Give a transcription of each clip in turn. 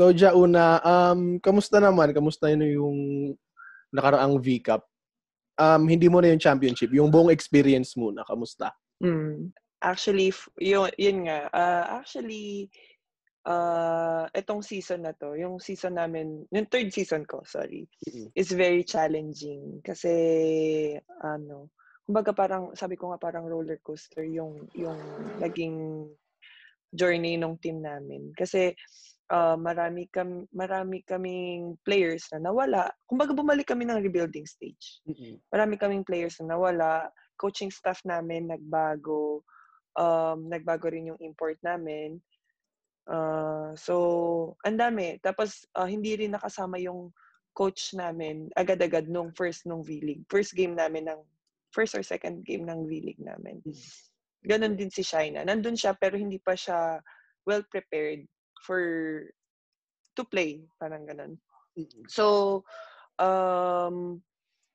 So, Jauna, um, kamusta naman? Kamusta yun yung nakaraang V-Cup? Um, hindi mo na yung championship, yung buong experience muna, kamusta? Mm. Actually, yun, yun nga. Uh, actually, uh, itong season na to, yung season namin, yung third season ko, sorry, mm-hmm. is very challenging. Kasi, ano, kumbaga parang sabi ko nga parang roller coaster yung yung naging journey ng team namin kasi uh, marami, kami marami kaming players na nawala. Kumbaga bumalik kami ng rebuilding stage. Mm-hmm. Marami kaming players na nawala. Coaching staff namin nagbago. Um, nagbago rin yung import namin. Uh, so, ang dami. Tapos, uh, hindi rin nakasama yung coach namin agad-agad nung first nung V-League. First game namin ng first or second game ng V-League namin. Mm. Ganon din si Shaina. Nandun siya pero hindi pa siya well-prepared for to play, parang ganun. So, um,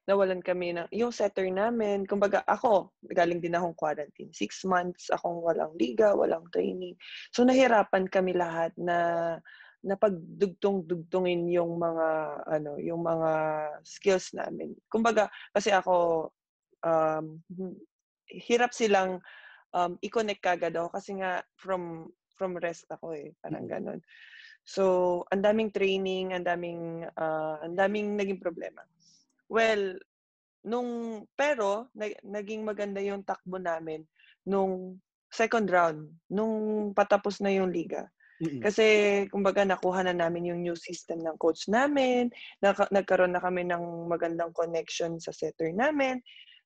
nawalan kami ng, yung setter namin, kumbaga ako, galing din akong quarantine. Six months akong walang liga, walang training. So, nahirapan kami lahat na napagdugtong-dugtongin yung mga ano yung mga skills namin. Kumbaga kasi ako um, hmm, hirap silang um, i-connect kagad ako kasi nga from from rest ako eh. Parang mm. ganun. So, ang daming training, ang daming, uh, ang daming naging problema. Well, nung, pero, na, naging maganda yung takbo namin nung second round, nung patapos na yung liga. Kasi, kumbaga, nakuha na namin yung new system ng coach namin, naka- nagkaroon na kami ng magandang connection sa setter namin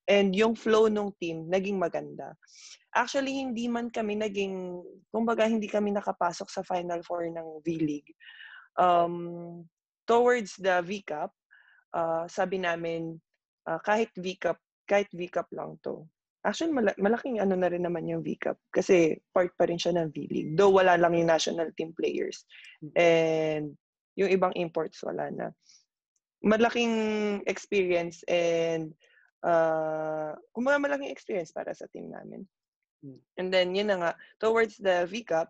and yung flow ng team naging maganda. Actually, hindi man kami naging, kumbaga hindi kami nakapasok sa Final Four ng V-League. Um, towards the V-Cup, uh, sabi namin, uh, kahit V-Cup, kahit V-Cup lang to. Actually, mal- malaking ano na rin naman yung V-Cup kasi part pa rin siya ng V-League. Though wala lang yung national team players. Hmm. And yung ibang imports wala na. Malaking experience and uh, ah, kumbaga malaking experience para sa team namin. Hmm. And then, yun na nga, towards the V-Cup,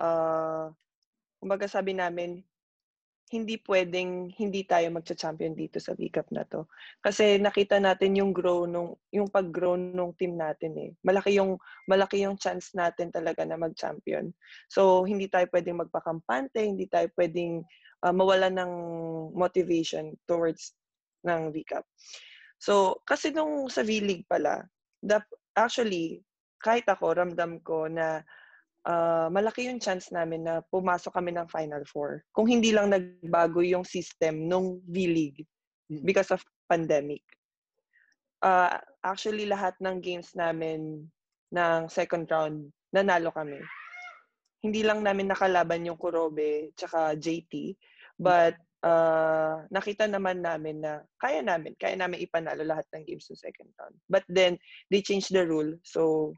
uh, ah, kumbaga sabi namin, hindi pwedeng hindi tayo magcha-champion dito sa V-Cup na to. Kasi nakita natin yung grow nung yung pag-grow nung team natin eh. Malaki yung malaki yung chance natin talaga na mag-champion. So hindi tayo pwedeng magpakampante, hindi tayo pwedeng uh, mawala ng motivation towards ng V-Cup. So, kasi nung sa V-League pala, the, actually, kahit ako, ramdam ko na uh, malaki yung chance namin na pumasok kami ng Final Four. Kung hindi lang nagbago yung system nung V-League mm. because of pandemic. Uh, actually, lahat ng games namin ng second round, nanalo kami. Hindi lang namin nakalaban yung Kurobe tsaka JT, But uh, nakita naman namin na kaya namin, kaya namin ipanalo lahat ng games sa second round. But then, they changed the rule. So,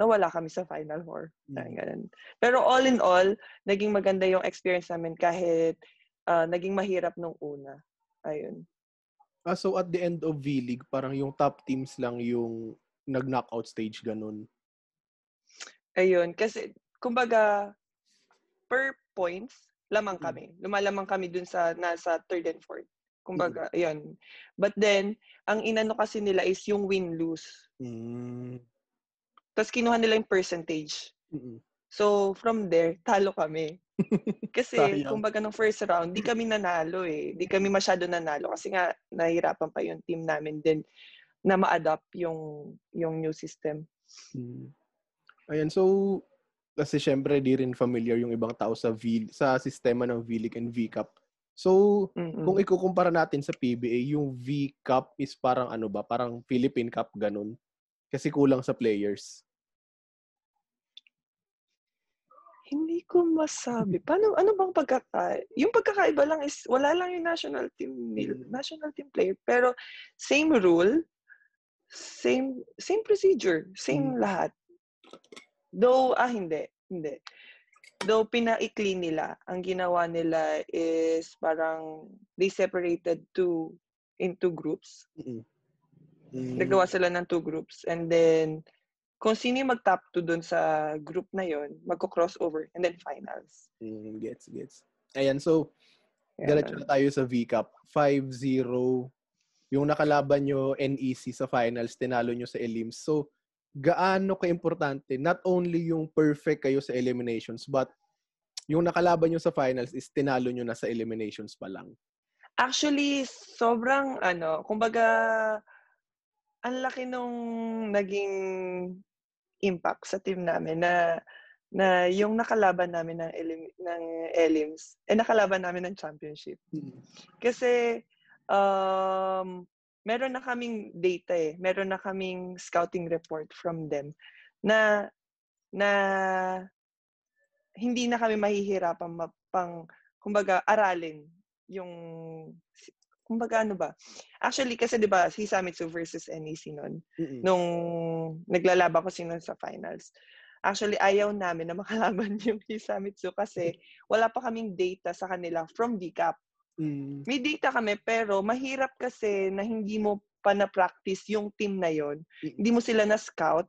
nawala kami sa Final Four. Mm. Pero all in all, naging maganda yung experience namin kahit uh, naging mahirap nung una. Ayun. Ah, so at the end of V-League, parang yung top teams lang yung nag-knockout stage, ganun? Ayun. Kasi, kumbaga, per points, lamang hmm. kami. Lumalamang kami dun sa nasa third and fourth. Hmm. Kumbaga, mm. yun. But then, ang inano kasi nila is yung win-lose. Mm. Tapos kinuha nila yung percentage. Mm-hmm. So, from there, talo kami. Kasi, kumbaga, nung first round, di kami nanalo eh. Di kami masyado nanalo. Kasi nga, nahirapan pa yung team namin din na ma-adapt yung, yung new system. Mm. Ayan, so, kasi syempre di rin familiar yung ibang tao sa v, sa sistema ng V-League and V-Cup. So, Mm-mm. kung ikukumpara natin sa PBA, yung V-Cup is parang ano ba? Parang Philippine Cup ganun. Kasi kulang sa players. Hindi ko masabi. Paano, ano bang pagkaka... Ah, yung pagkakaiba lang is, wala lang yung national team, national team player. Pero, same rule, same, same procedure, same mm. lahat. Though, ah hindi, hindi. Though pinaikli nila, ang ginawa nila is parang they separated two into groups. Mm-hmm. Nagawa sila ng two groups and then kung sino mag-top to doon sa group na yon, magko-crossover and then finals. Mm, gets, gets. Ayan, so, yeah. diretso na tayo sa V-Cup. 5-0. Yung nakalaban nyo NEC sa finals, tinalo nyo sa Elims. So, gaano kaimportante not only yung perfect kayo sa eliminations but yung nakalaban nyo sa finals is tinalo nyo na sa eliminations pa lang. Actually, sobrang ano, kumbaga ang laki nung naging impact sa team namin na na yung nakalaban namin ng elim, ng elims eh nakalaban namin ng championship. Mm. Kasi um meron na kaming data eh. Meron na kaming scouting report from them na na hindi na kami mahihirapan mapang kumbaga aralin yung kumbaga ano ba actually kasi 'di ba si Samitsu versus NEC noon mm-hmm. nung naglalaba ko sino sa finals Actually, ayaw namin na makalaban yung Hisamitsu kasi wala pa kaming data sa kanila from VCAP Mm. May data kami pero mahirap kasi na hindi mo pa na-practice yung team na yon. Mm. Hindi mo sila na-scout.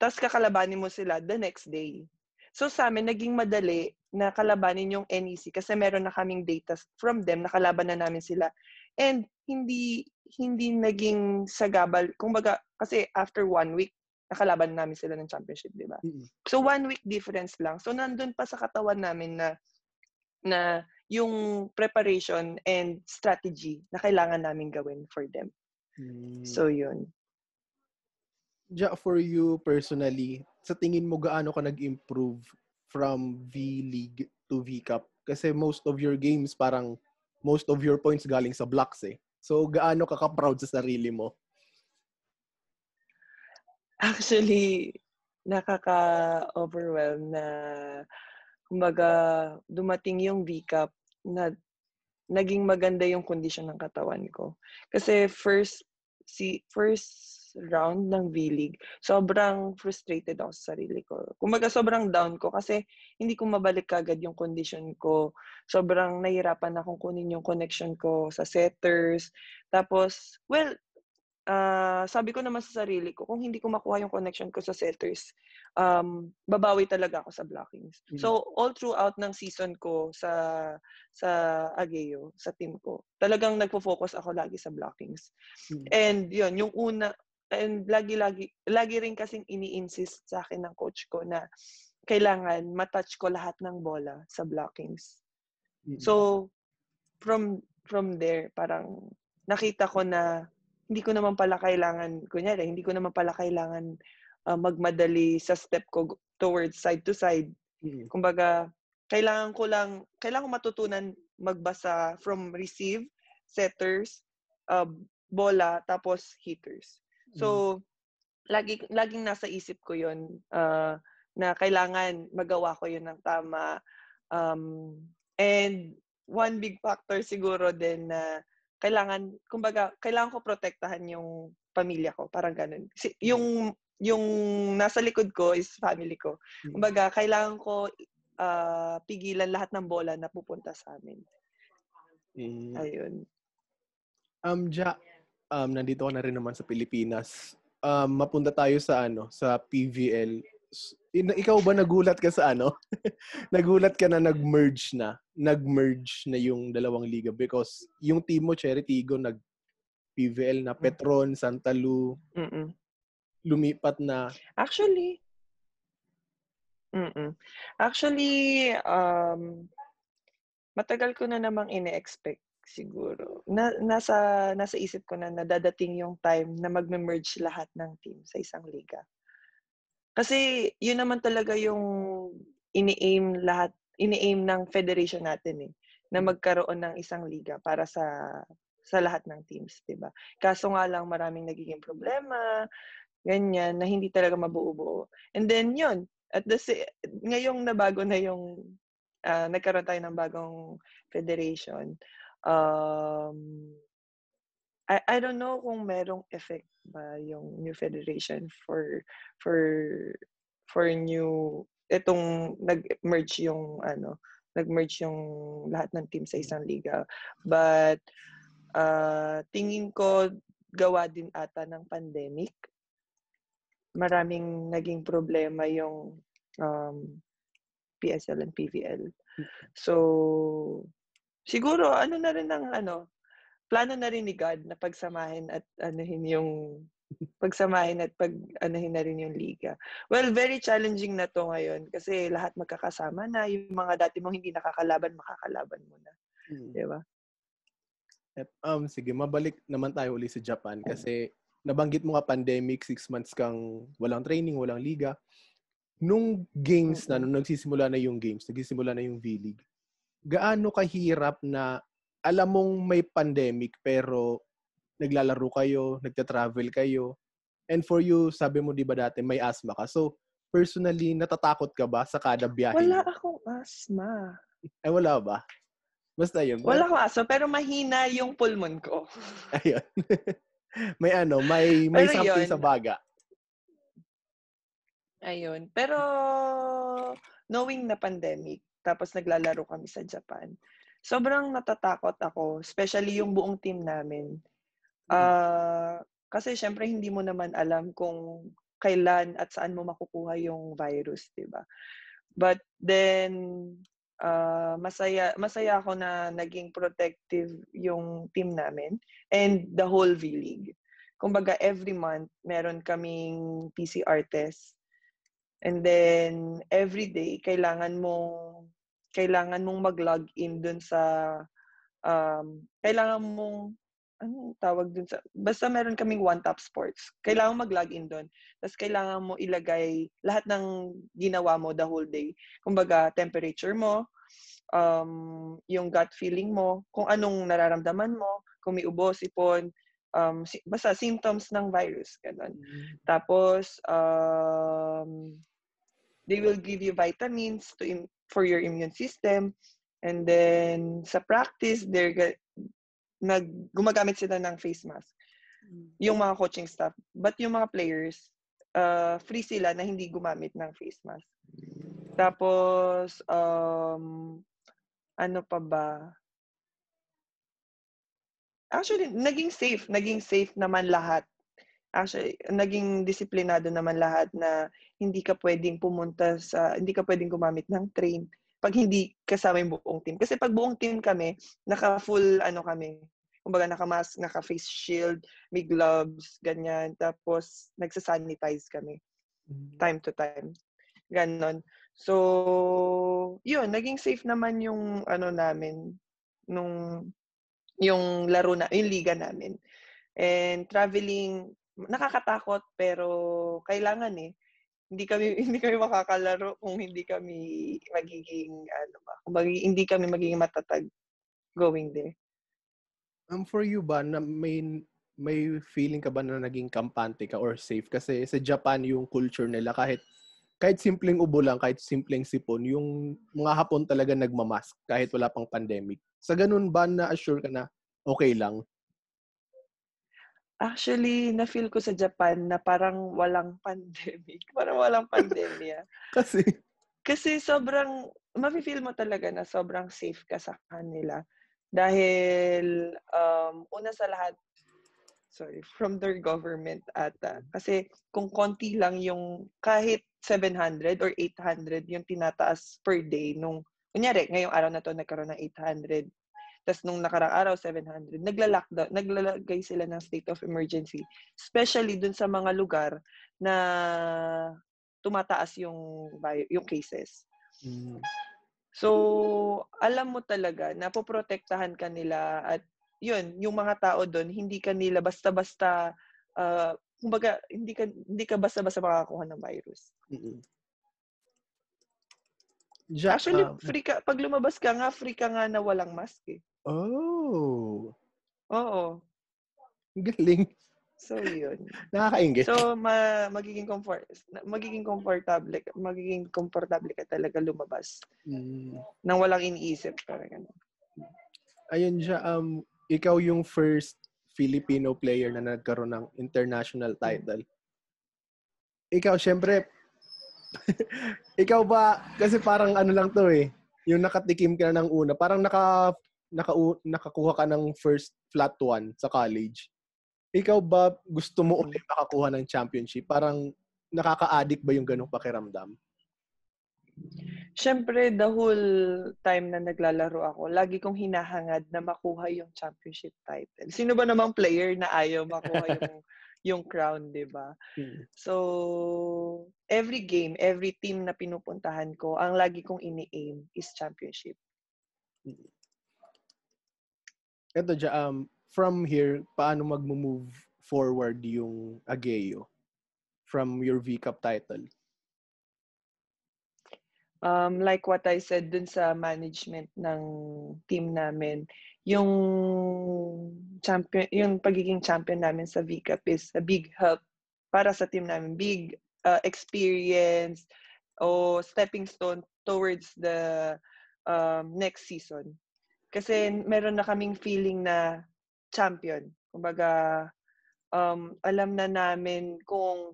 Tapos kakalabanin mo sila the next day. So sa amin, naging madali na kalabanin yung NEC kasi meron na kaming data from them, nakalaban na namin sila. And hindi hindi naging sagabal. Kumbaga, kasi after one week, nakalaban namin sila ng championship, di ba? mm So, one week difference lang. So, nandun pa sa katawan namin na na yung preparation and strategy na kailangan namin gawin for them. Hmm. So, yun. Ja, for you personally, sa tingin mo gaano ka nag-improve from V-League to V-Cup? Kasi most of your games, parang most of your points galing sa blocks eh. So, gaano ka ka-proud sa sarili mo? Actually, nakaka-overwhelm na kumbaga dumating yung V-Cup na naging maganda yung condition ng katawan ko. Kasi first si first round ng V-League, sobrang frustrated ako sa sarili ko. Kumbaga, sobrang down ko kasi hindi ko mabalik kagad yung condition ko. Sobrang nahirapan akong kunin yung connection ko sa setters. Tapos, well, uh, sabi ko naman sa sarili ko, kung hindi ko makuha yung connection ko sa setters, um, babawi talaga ako sa blockings. Mm-hmm. So, all throughout ng season ko sa sa Ageo, sa team ko, talagang nagfo-focus ako lagi sa blockings. Mm-hmm. And yun, yung una, and lagi-lagi, lagi rin kasing ini-insist sa akin ng coach ko na kailangan matouch ko lahat ng bola sa blockings. Mm-hmm. So, from from there, parang nakita ko na hindi ko naman pala kailangan, kunyari, hindi ko naman pala kailangan uh, magmadali sa step ko towards side to side. Mm-hmm. Kumbaga, kailangan ko lang, kailangan ko matutunan magbasa from receive, setters, uh, bola, tapos hitters. So, mm-hmm. lagi, laging nasa isip ko yon uh, ah, na kailangan magawa ko yun ng tama. Um, and one big factor siguro din na uh, kailangan, kumbaga, kailangan ko protektahan yung pamilya ko. Parang ganun. yung, yung nasa likod ko is family ko. Mm. Kumbaga, kailangan ko uh, pigilan lahat ng bola na pupunta sa amin. Mm. Ayun. Um, ja, um, nandito ka na rin naman sa Pilipinas. Um, mapunta tayo sa ano, sa PVL ikaw ba nagulat ka sa ano? nagulat ka na nag-merge na. Nag-merge na yung dalawang liga because yung team mo, Charity Tigo, nag PVL na mm. Petron, Santa Lu. Mm-mm. Lumipat na. Actually, mm Actually, um, matagal ko na namang ine-expect siguro. Na, nasa, nasa isip ko na nadadating yung time na mag-merge lahat ng team sa isang liga. Kasi yun naman talaga yung ini-aim lahat, ini-aim ng federation natin eh, na hmm. magkaroon ng isang liga para sa sa lahat ng teams, 'di ba? Kaso nga lang maraming nagiging problema, ganyan na hindi talaga mabuo-buo. And then 'yun, at the ngayong nabago na yung uh, nagkaroon tayo ng bagong federation. Um, I, I don't know kung merong effect ba yung new federation for for for new itong nag-merge yung ano nag-merge yung lahat ng team sa hmm. isang liga but uh, tingin ko gawa din ata ng pandemic maraming naging problema yung um, PSL and PVL hmm. so siguro ano na rin ang ano plano na rin ni God na pagsamahin at anuhin yung pagsamahin at pag anuhin na rin yung liga. Well, very challenging na to ngayon kasi lahat magkakasama na. Yung mga dati mong hindi nakakalaban, makakalaban mo na. Hmm. Di ba? Um, sige, mabalik naman tayo uli sa Japan mm. kasi nabanggit mo nga pandemic, six months kang walang training, walang liga. Nung games na, nung nagsisimula na yung games, nagsisimula na yung V-League, gaano kahirap na alam mong may pandemic pero naglalaro kayo, nagta-travel kayo. And for you, sabi mo 'di ba dati may asthma ka. So personally, natatakot ka ba sa kada biyahe? Wala akong asthma. Ay eh, wala ba? Basta yun. Wala akong asthma pero mahina yung pulmon ko. Ayun. may ano, may may pero something yun. sa baga. Ayun. Pero knowing na pandemic, tapos naglalaro kami sa Japan, sobrang natatakot ako, especially yung buong team namin. Uh, kasi syempre hindi mo naman alam kung kailan at saan mo makukuha yung virus, 'di ba? But then uh, masaya masaya ako na naging protective yung team namin and the whole V-League. Kumbaga every month meron kaming PCR test. And then every day kailangan mong kailangan mong mag-log in dun sa um, kailangan mong anong tawag dun sa basta meron kaming one top sports. Kailangan mong mag-log in dun. Tapos kailangan mo ilagay lahat ng ginawa mo the whole day. Kumbaga temperature mo, um, yung gut feeling mo, kung anong nararamdaman mo, kung may ubo, sipon, um, basta symptoms ng virus, ganun. Mm-hmm. Tapos, um, they will give you vitamins to Im- for your immune system. And then sa practice, they're ga- nag gumagamit sila ng face mask. Mm. Yung mga coaching staff. But yung mga players, uh, free sila na hindi gumamit ng face mask. Tapos, um, ano pa ba? Actually, naging safe. Naging safe naman lahat actually naging disiplinado naman lahat na hindi ka pwedeng pumunta sa hindi ka pwedeng gumamit ng train pag hindi kasama yung buong team kasi pag buong team kami naka full ano kami kumbaga naka mask naka face shield may gloves ganyan tapos nagsasanitize kami mm. time to time ganon so yun naging safe naman yung ano namin nung yung laro na yung liga namin and traveling nakakatakot pero kailangan eh. Hindi kami hindi kami makakalaro kung hindi kami magiging ano ba, kung magiging, hindi kami magiging matatag going there. Um, for you ba na may may feeling ka ba na naging kampante ka or safe kasi sa Japan yung culture nila kahit kahit simpleng ubo lang, kahit simpleng sipon, yung mga Hapon talaga nagmamask kahit wala pang pandemic. Sa ganun ba na assure ka na okay lang? Actually, na-feel ko sa Japan na parang walang pandemic. Parang walang pandemya. kasi? Kasi sobrang, mafe-feel mo talaga na sobrang safe ka sa kanila. Dahil, um, una sa lahat, sorry, from their government ata. Kasi kung konti lang yung kahit 700 or 800 yung tinataas per day nung, kunyari, ngayong araw na to nagkaroon ng 800 tapos nung nakaraang araw, 700. Nagla-lockdown, naglalagay sila ng state of emergency. Especially dun sa mga lugar na tumataas yung, bio, yung cases. Mm. So, alam mo talaga napoprotektahan poprotektahan ka nila at yun, yung mga tao doon, hindi ka nila basta-basta, uh, kumbaga, hindi ka, hindi ka basta-basta makakakuha ng virus. Mm-hmm. Jack, Actually, uh, free ka, pag lumabas ka nga, free ka nga na walang mask eh. Oh. Oo. Galing. So, yun. Nakakaingit. So, ma- magiging comfort magiging comfortable magiging comfortable ka talaga lumabas. Mm. Nang walang iniisip. talaga. ano. Ayun siya. Um, ikaw yung first Filipino player na nagkaroon ng international hmm. title. Ikaw, syempre, ikaw ba, kasi parang ano lang to eh, yung nakatikim ka na ng una, parang naka naka, nakakuha ka ng first flat one sa college, ikaw ba gusto mo ulit makakuha ng championship? Parang nakaka-addict ba yung ganong pakiramdam? Siyempre, the whole time na naglalaro ako, lagi kong hinahangad na makuha yung championship title. Sino ba namang player na ayaw makuha yung yung crown, 'di ba? Hmm. So, every game, every team na pinupuntahan ko, ang lagi kong ini-aim is championship. Hmm eto um, from here, paano mag-move forward yung Ageo from your V-Cup title? Um, like what I said dun sa management ng team namin, yung champion, yung pagiging champion namin sa V-Cup is a big help para sa team namin. Big uh, experience o stepping stone towards the um, next season. Kasi meron na kaming feeling na champion. Kumbaga, um, alam na namin kung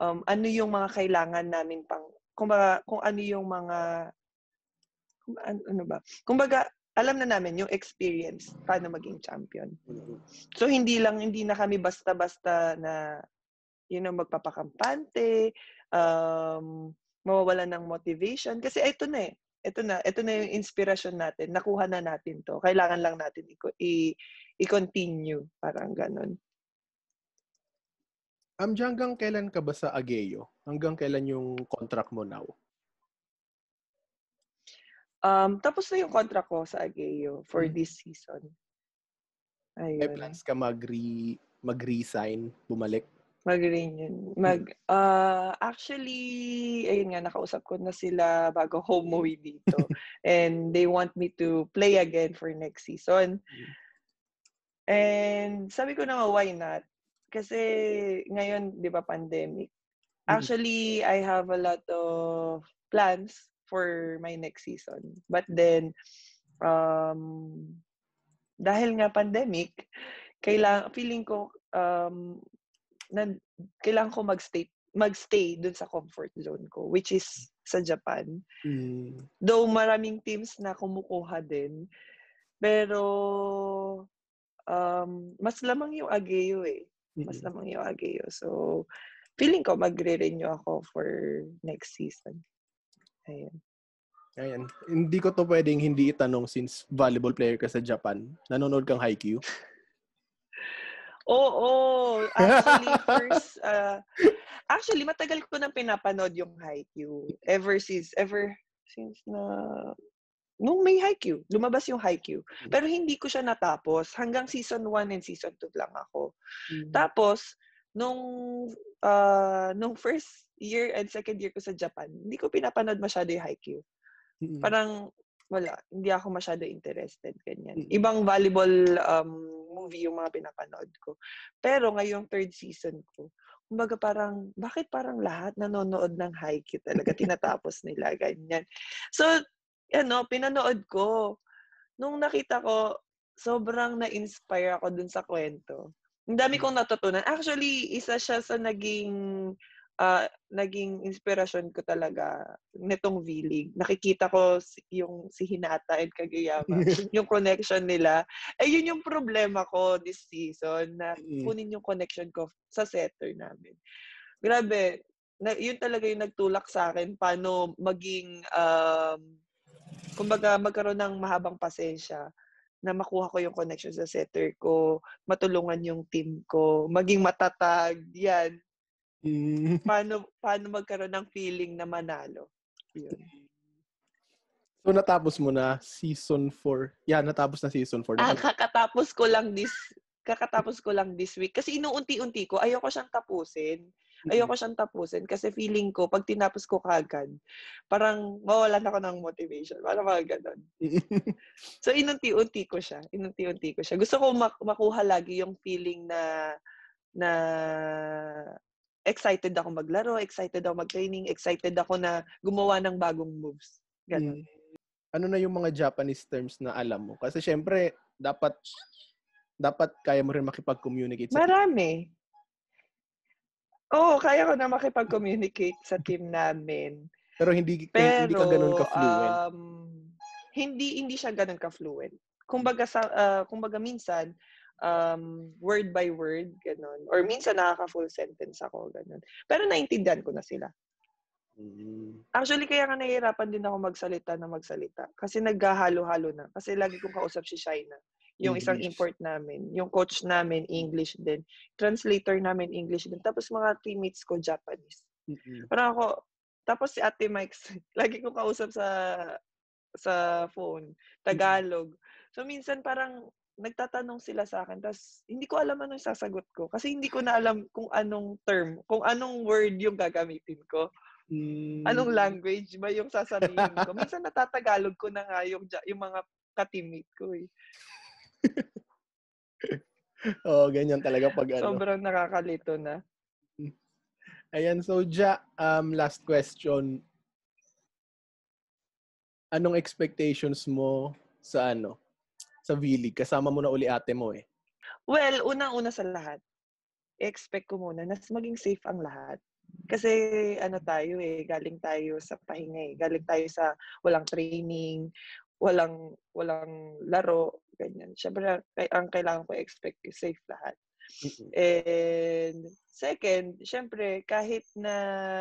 um, ano yung mga kailangan namin pang, kumbaga, kung ano yung mga, kung, ano, ba? Kumbaga, alam na namin yung experience paano maging champion. Mm-hmm. So hindi lang hindi na kami basta-basta na yun know magpapakampante, um mawawalan ng motivation kasi ito na eh ito na, ito na yung inspiration natin. Nakuha na natin to. Kailangan lang natin i- i-continue. Parang ganun. Um, hanggang kailan ka ba sa Ageo? Hanggang kailan yung contract mo now? Um, tapos na yung contract ko sa Ageo for hmm. this season. Ayun. May plans ka mag-re- mag-resign, bumalik? Mag-reunion. Mag, uh, actually, ayun nga, nakausap ko na sila bago homeaway dito. and they want me to play again for next season. Mm. And sabi ko na nga, why not? Kasi ngayon, di ba, pandemic. Actually, I have a lot of plans for my next season. But then, um, dahil nga pandemic, kailang, feeling ko um, nag, kailangan ko mag-stay, magstay dun sa comfort zone ko, which is sa Japan. Mm. Though maraming teams na kumukuha din, pero um, mas lamang yung Agueo eh. Mas lamang yung Agueo. So, feeling ko magre-renew ako for next season. Ayan. Ayan. Hindi ko to pwedeng hindi itanong since volleyball player ka sa Japan. Nanonood kang Haikyuu? Oo. Actually, first, uh, actually, matagal ko nang pinapanood yung Haikyuu. Ever since, ever since na, nung may Haikyuu, lumabas yung Haikyuu. Pero hindi ko siya natapos. Hanggang season 1 and season 2 lang ako. Mm-hmm. Tapos, nung, uh, nung first year and second year ko sa Japan, hindi ko pinapanood masyado yung Haikyuu. Mm-hmm. Parang, wala, hindi ako masyado interested, ganyan. Ibang volleyball um, movie yung mga pinapanood ko. Pero ngayong third season ko, kumbaga parang, bakit parang lahat nanonood ng high haiku talaga, tinatapos nila, ganyan. So, ano, pinanood ko. Nung nakita ko, sobrang na-inspire ako dun sa kwento. Ang dami mm. kong natutunan. Actually, isa siya sa naging uh, naging inspirasyon ko talaga nitong V-League. Nakikita ko yung si Hinata and Kageyama, yung connection nila. Eh, yun yung problema ko this season, na mm. kunin yung connection ko sa setter namin. Grabe, na, yun talaga yung nagtulak sa akin paano maging um, kumbaga magkaroon ng mahabang pasensya na makuha ko yung connection sa setter ko, matulungan yung team ko, maging matatag, yan. Mm. Paano, paano magkaroon ng feeling na manalo? Yun. So, natapos mo na season 4. Yeah, natapos na season 4. Ah, kakatapos ko lang this kakatapos ko lang this week. Kasi inuunti-unti ko, ayoko siyang tapusin. Ayoko mm. siyang tapusin kasi feeling ko, pag tinapos ko kagad, parang mawalan ako ng motivation. Parang mga ganun. so, inunti-unti ko siya. Inunti-unti ko siya. Gusto ko makuha lagi yung feeling na na excited ako maglaro, excited ako mag-training, excited ako na gumawa ng bagong moves. Ganun. Hmm. Ano na yung mga Japanese terms na alam mo? Kasi syempre, dapat dapat kaya mo rin makipag-communicate sa Marami. Team. Oo, kaya ko na makipag-communicate sa team namin. Pero hindi Pero, hindi ka ganoon ka fluent. Um, hindi hindi siya ganoon ka fluent. Kumbaga sa uh, kumbaga minsan um, word by word, ganun. Or minsan nakaka-full sentence ako, ganun. Pero naintindihan ko na sila. Mm. Actually, kaya nga nahihirapan din ako magsalita na magsalita. Kasi naghahalo-halo na. Kasi lagi kong kausap si Shaina. Yung English. isang import namin. Yung coach namin, English din. Translator namin, English din. Tapos mga teammates ko, Japanese. Mm-hmm. Parang ako, tapos si Ate Mike, lagi kong kausap sa sa phone, Tagalog. So minsan parang nagtatanong sila sa akin, tapos hindi ko alam ano yung sasagot ko. Kasi hindi ko na alam kung anong term, kung anong word yung gagamitin ko. Mm. Anong language ba yung sasabihin ko? Minsan natatagalog ko na nga yung, yung mga katimate ko eh. Oo, oh, ganyan talaga pag ano. Sobrang nakakalito na. Ayan, so Ja, um, last question. Anong expectations mo sa ano, sa V-League? Kasama mo na uli ate mo eh. Well, unang-una sa lahat, expect ko muna na maging safe ang lahat. Kasi ano tayo eh, galing tayo sa pahinga eh. Galing tayo sa walang training, walang walang laro, ganyan. Siyempre, ang kailangan ko expect is safe lahat. And second, syempre, kahit na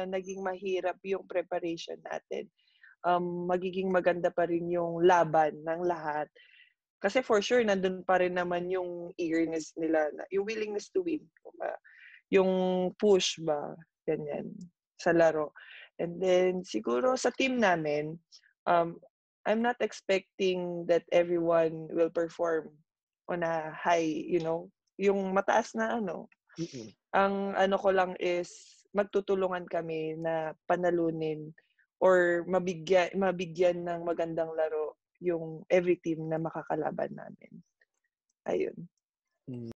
naging mahirap yung preparation natin, um, magiging maganda pa rin yung laban ng lahat kasi for sure, nandun pa rin naman yung eagerness nila, na, yung willingness to win, yung push ba, ganyan, sa laro. And then, siguro sa team namin, um, I'm not expecting that everyone will perform on a high, you know, yung mataas na ano. Mm-mm. Ang ano ko lang is, magtutulungan kami na panalunin or mabigyan, mabigyan ng magandang laro yung every team na makakalaban namin. Ayun. Mm.